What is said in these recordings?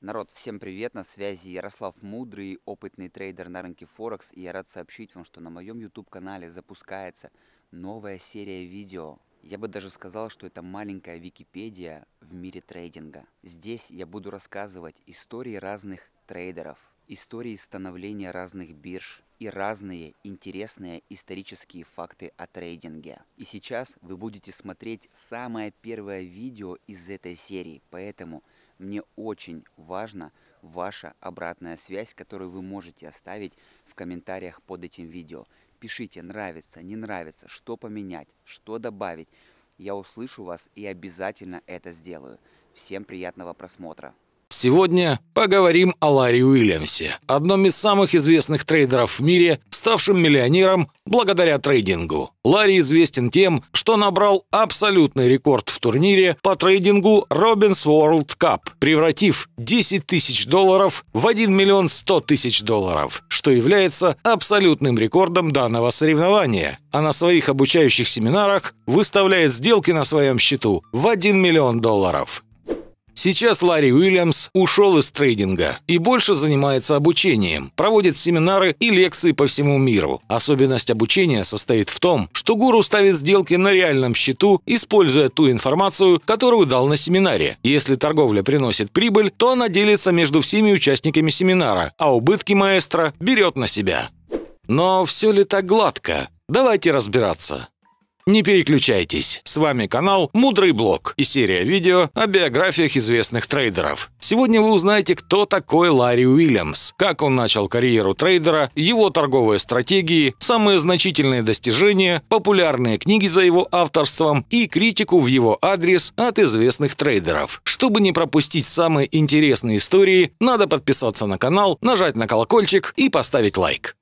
Народ, всем привет, на связи Ярослав Мудрый, опытный трейдер на рынке Форекс, и я рад сообщить вам, что на моем YouTube-канале запускается новая серия видео. Я бы даже сказал, что это маленькая Википедия в мире трейдинга. Здесь я буду рассказывать истории разных трейдеров, истории становления разных бирж и разные интересные исторические факты о трейдинге. И сейчас вы будете смотреть самое первое видео из этой серии, поэтому мне очень важна ваша обратная связь, которую вы можете оставить в комментариях под этим видео. Пишите, нравится, не нравится, что поменять, что добавить. Я услышу вас и обязательно это сделаю. Всем приятного просмотра. Сегодня поговорим о Ларри Уильямсе, одном из самых известных трейдеров в мире, ставшем миллионером благодаря трейдингу. Ларри известен тем, что набрал абсолютный рекорд в турнире по трейдингу Robins World Cup, превратив 10 тысяч долларов в 1 миллион 100 тысяч долларов, что является абсолютным рекордом данного соревнования. А на своих обучающих семинарах выставляет сделки на своем счету в 1 миллион долларов. Сейчас Ларри Уильямс ушел из трейдинга и больше занимается обучением, проводит семинары и лекции по всему миру. Особенность обучения состоит в том, что гуру ставит сделки на реальном счету, используя ту информацию, которую дал на семинаре. Если торговля приносит прибыль, то она делится между всеми участниками семинара, а убытки маэстро берет на себя. Но все ли так гладко? Давайте разбираться. Не переключайтесь, с вами канал «Мудрый блог» и серия видео о биографиях известных трейдеров. Сегодня вы узнаете, кто такой Ларри Уильямс, как он начал карьеру трейдера, его торговые стратегии, самые значительные достижения, популярные книги за его авторством и критику в его адрес от известных трейдеров. Чтобы не пропустить самые интересные истории, надо подписаться на канал, нажать на колокольчик и поставить лайк.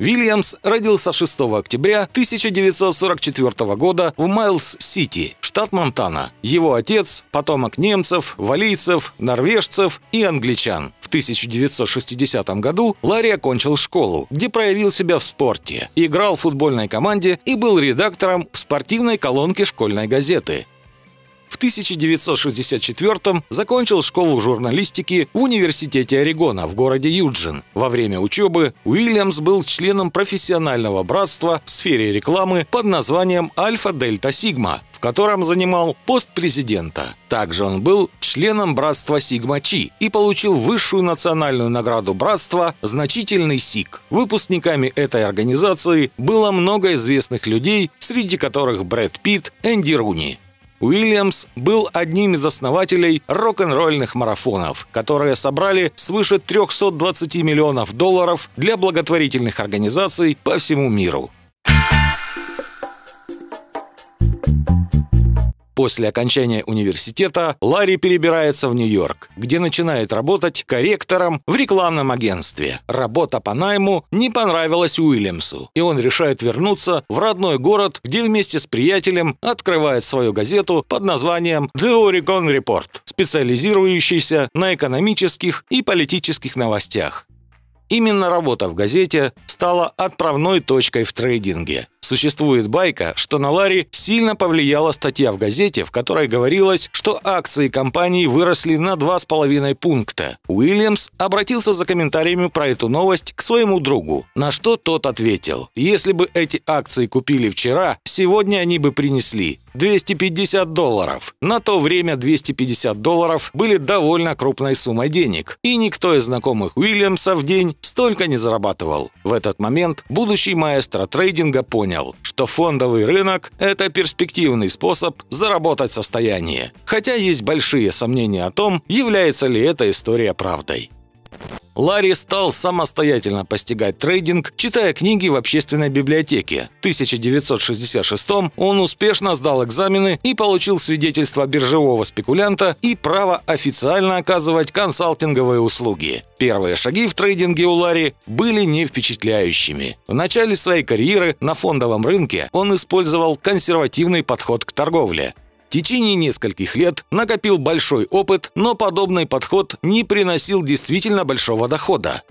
Вильямс родился 6 октября 1944 года в Майлз-Сити, штат Монтана. Его отец – потомок немцев, валийцев, норвежцев и англичан. В 1960 году Ларри окончил школу, где проявил себя в спорте, играл в футбольной команде и был редактором в спортивной колонке школьной газеты. В 1964 закончил школу журналистики в Университете Орегона в городе Юджин. Во время учебы Уильямс был членом профессионального братства в сфере рекламы под названием «Альфа-Дельта-Сигма», в котором занимал пост президента. Также он был членом братства Сигма Чи и получил высшую национальную награду братства «Значительный Сиг». Выпускниками этой организации было много известных людей, среди которых Брэд Питт, Энди Руни. Уильямс был одним из основателей рок-н-ролльных марафонов, которые собрали свыше 320 миллионов долларов для благотворительных организаций по всему миру. После окончания университета Ларри перебирается в Нью-Йорк, где начинает работать корректором в рекламном агентстве. Работа по найму не понравилась Уильямсу, и он решает вернуться в родной город, где вместе с приятелем открывает свою газету под названием «The Oregon Report», специализирующийся на экономических и политических новостях. Именно работа в газете стала отправной точкой в трейдинге – Существует байка, что на Ларри сильно повлияла статья в газете, в которой говорилось, что акции компании выросли на 2,5 пункта. Уильямс обратился за комментариями про эту новость к своему другу, на что тот ответил, если бы эти акции купили вчера, сегодня они бы принесли 250 долларов. На то время 250 долларов были довольно крупной суммой денег, и никто из знакомых Уильямса в день столько не зарабатывал. В этот момент будущий маэстро трейдинга понял, что фондовый рынок – это перспективный способ заработать состояние. Хотя есть большие сомнения о том, является ли эта история правдой. Ларри стал самостоятельно постигать трейдинг, читая книги в общественной библиотеке. В 1966 он успешно сдал экзамены и получил свидетельство биржевого спекулянта и право официально оказывать консалтинговые услуги. Первые шаги в трейдинге у Ларри были не впечатляющими. В начале своей карьеры на фондовом рынке он использовал консервативный подход к торговле течение нескольких лет накопил большой опыт, но подобный подход не приносил действительно большого дохода.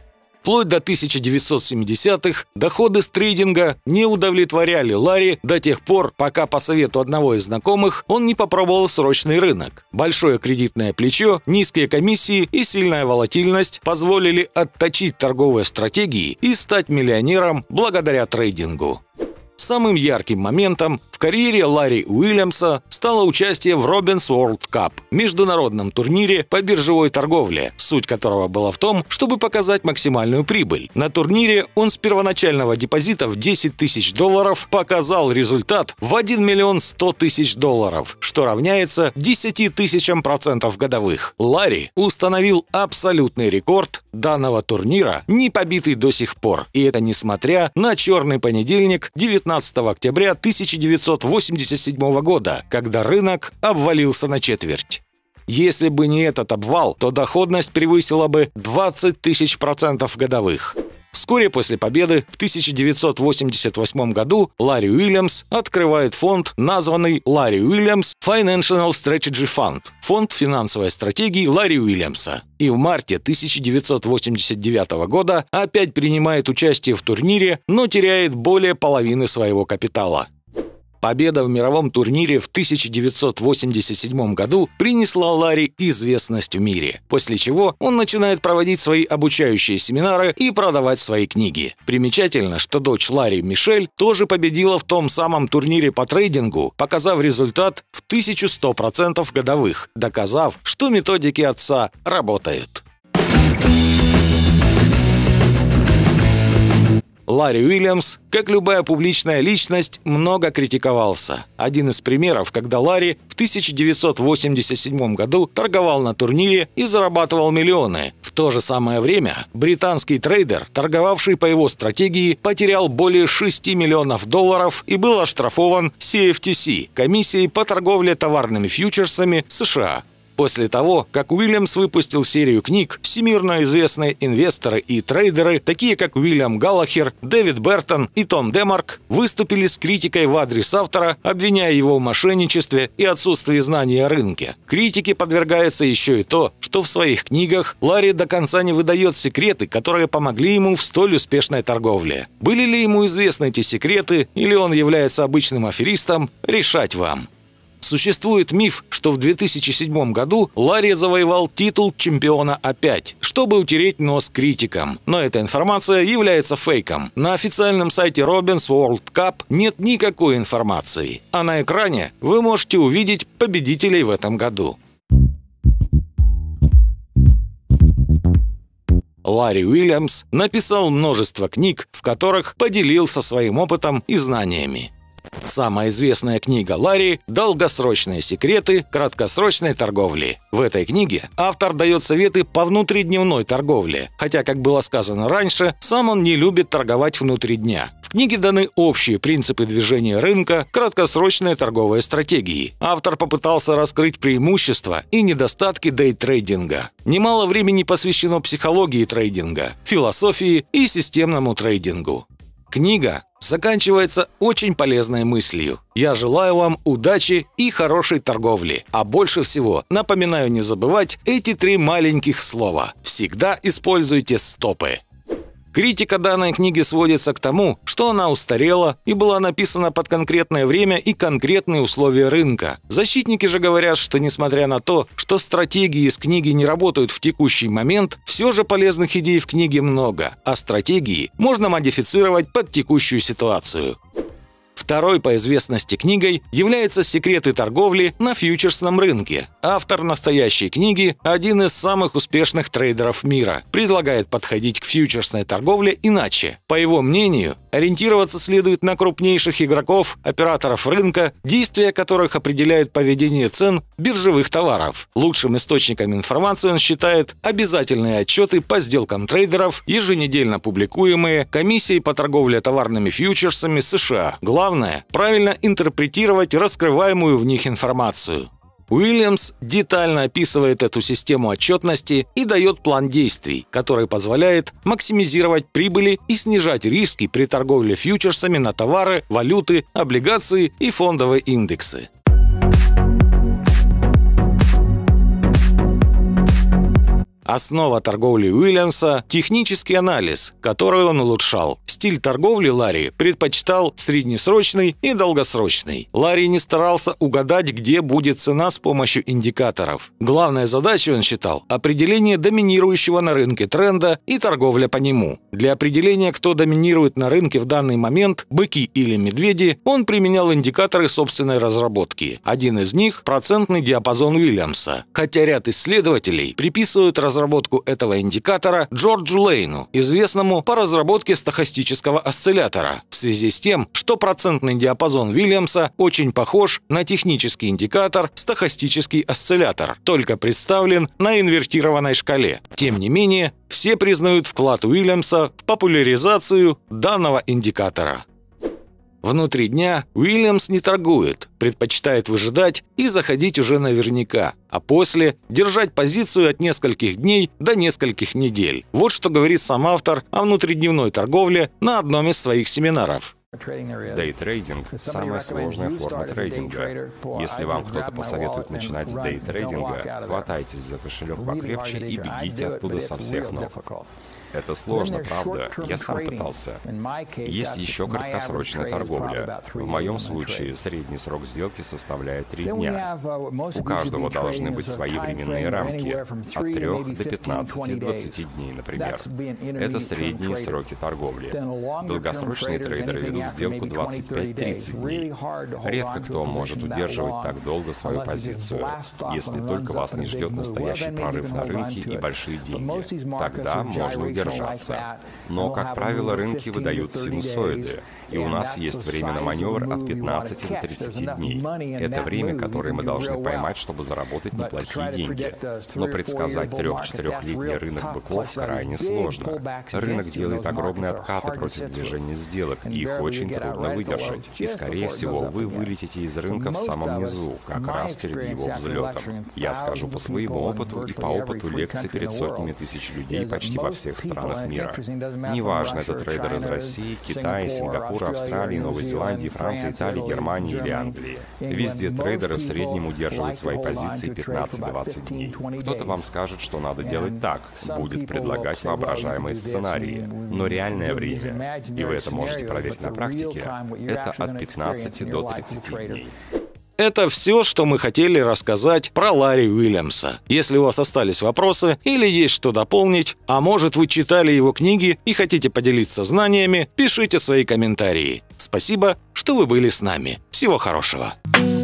Вплоть до 1970-х доходы с трейдинга не удовлетворяли Ларри до тех пор, пока по совету одного из знакомых он не попробовал срочный рынок. Большое кредитное плечо, низкие комиссии и сильная волатильность позволили отточить торговые стратегии и стать миллионером благодаря трейдингу. Самым ярким моментом карьере Ларри Уильямса стало участие в Robins World Cup – международном турнире по биржевой торговле, суть которого была в том, чтобы показать максимальную прибыль. На турнире он с первоначального депозита в 10 тысяч долларов показал результат в 1 миллион 100 тысяч долларов, что равняется 10 тысячам процентов годовых. Ларри установил абсолютный рекорд данного турнира, не побитый до сих пор, и это несмотря на черный понедельник 19 октября 1900 1987 года, когда рынок обвалился на четверть. Если бы не этот обвал, то доходность превысила бы 20 тысяч процентов годовых. Вскоре после победы в 1988 году Ларри Уильямс открывает фонд, названный Ларри Уильямс Financial Strategy Fund – фонд финансовой стратегии Ларри Уильямса. И в марте 1989 года опять принимает участие в турнире, но теряет более половины своего капитала – Победа в мировом турнире в 1987 году принесла Ларри известность в мире, после чего он начинает проводить свои обучающие семинары и продавать свои книги. Примечательно, что дочь Ларри Мишель тоже победила в том самом турнире по трейдингу, показав результат в 1100% годовых, доказав, что методики отца работают. Ларри Уильямс, как любая публичная личность, много критиковался. Один из примеров, когда Ларри в 1987 году торговал на турнире и зарабатывал миллионы. В то же самое время британский трейдер, торговавший по его стратегии, потерял более 6 миллионов долларов и был оштрафован CFTC, комиссией по торговле товарными фьючерсами США, после того, как Уильямс выпустил серию книг, всемирно известные инвесторы и трейдеры, такие как Уильям Галлахер, Дэвид Бертон и Том Демарк, выступили с критикой в адрес автора, обвиняя его в мошенничестве и отсутствии знания о рынке. Критике подвергается еще и то, что в своих книгах Ларри до конца не выдает секреты, которые помогли ему в столь успешной торговле. Были ли ему известны эти секреты, или он является обычным аферистом, решать вам. Существует миф, что в 2007 году Ларри завоевал титул чемпиона опять, чтобы утереть нос критикам. Но эта информация является фейком. На официальном сайте Robins World Cup нет никакой информации, а на экране вы можете увидеть победителей в этом году. Ларри Уильямс написал множество книг, в которых поделился своим опытом и знаниями. Самая известная книга Ларри – «Долгосрочные секреты краткосрочной торговли». В этой книге автор дает советы по внутридневной торговле, хотя, как было сказано раньше, сам он не любит торговать внутри дня. В книге даны общие принципы движения рынка, краткосрочные торговые стратегии. Автор попытался раскрыть преимущества и недостатки дейтрейдинга. Немало времени посвящено психологии трейдинга, философии и системному трейдингу. Книга заканчивается очень полезной мыслью. Я желаю вам удачи и хорошей торговли. А больше всего напоминаю не забывать эти три маленьких слова. Всегда используйте стопы. Критика данной книги сводится к тому, что она устарела и была написана под конкретное время и конкретные условия рынка. Защитники же говорят, что несмотря на то, что стратегии из книги не работают в текущий момент, все же полезных идей в книге много, а стратегии можно модифицировать под текущую ситуацию. Второй по известности книгой является «Секреты торговли на фьючерсном рынке». Автор настоящей книги – один из самых успешных трейдеров мира. Предлагает подходить к фьючерсной торговле иначе. По его мнению, Ориентироваться следует на крупнейших игроков, операторов рынка, действия которых определяют поведение цен биржевых товаров. Лучшим источником информации он считает обязательные отчеты по сделкам трейдеров, еженедельно публикуемые Комиссией по торговле товарными фьючерсами США. Главное – правильно интерпретировать раскрываемую в них информацию. Уильямс детально описывает эту систему отчетности и дает план действий, который позволяет максимизировать прибыли и снижать риски при торговле фьючерсами на товары, валюты, облигации и фондовые индексы. Основа торговли Уильямса – технический анализ, который он улучшал. Стиль торговли Ларри предпочитал среднесрочный и долгосрочный. Ларри не старался угадать, где будет цена с помощью индикаторов. Главная задача, он считал определение доминирующего на рынке тренда и торговля по нему. Для определения, кто доминирует на рынке в данный момент, быки или медведи, он применял индикаторы собственной разработки. Один из них – процентный диапазон Уильямса. Хотя ряд исследователей приписывают разработку разработку этого индикатора Джорджу Лейну, известному по разработке стохастического осциллятора, в связи с тем, что процентный диапазон Вильямса очень похож на технический индикатор стохастический осциллятор, только представлен на инвертированной шкале. Тем не менее, все признают вклад Уильямса в популяризацию данного индикатора. Внутри дня Уильямс не торгует, предпочитает выжидать и заходить уже наверняка, а после держать позицию от нескольких дней до нескольких недель. Вот что говорит сам автор о внутридневной торговле на одном из своих семинаров. Дейтрейдинг – самая сложная форма трейдинга. Если вам кто-то посоветует начинать с дейтрейдинга, хватайтесь за кошелек покрепче и бегите оттуда со всех ног. Это сложно, правда? Я сам пытался. Есть еще краткосрочная торговля. В моем случае средний срок сделки составляет три дня. Uh, У каждого должны быть свои временные рамки от 3 до 15-20 дней, например. Это средние сроки торговли. Долгосрочные трейдеры ведут сделку 25-30 дней. Редко кто может удерживать так долго свою позицию, если только вас не ждет настоящий прорыв на рынке и большие деньги. Тогда можно удержать держаться. Но, как правило, рынки выдают синусоиды, и у нас есть время на маневр от 15 до 30 дней. Это время, которое мы должны поймать, чтобы заработать неплохие деньги. Но предсказать трех-четырехлетний рынок быков крайне сложно. Рынок делает огромные откаты против движения сделок, и их очень трудно выдержать. И, скорее всего, вы вылетите из рынка в самом низу, как раз перед его взлетом. Я скажу по своему опыту и по опыту лекций перед сотнями тысяч людей почти во всех странах, странах мира. Неважно, это трейдер из России, Китая, Сингапура, Австралии, Новой Зеландии, Франции, Италии, Германии или Англии. Везде трейдеры в среднем удерживают свои позиции 15-20 дней. Кто-то вам скажет, что надо делать так, будет предлагать воображаемые сценарии. Но реальное время, и вы это можете проверить на практике, это от 15 до 30 дней. Это все, что мы хотели рассказать про Ларри Уильямса. Если у вас остались вопросы или есть что дополнить, а может вы читали его книги и хотите поделиться знаниями, пишите свои комментарии. Спасибо, что вы были с нами. Всего хорошего. Thank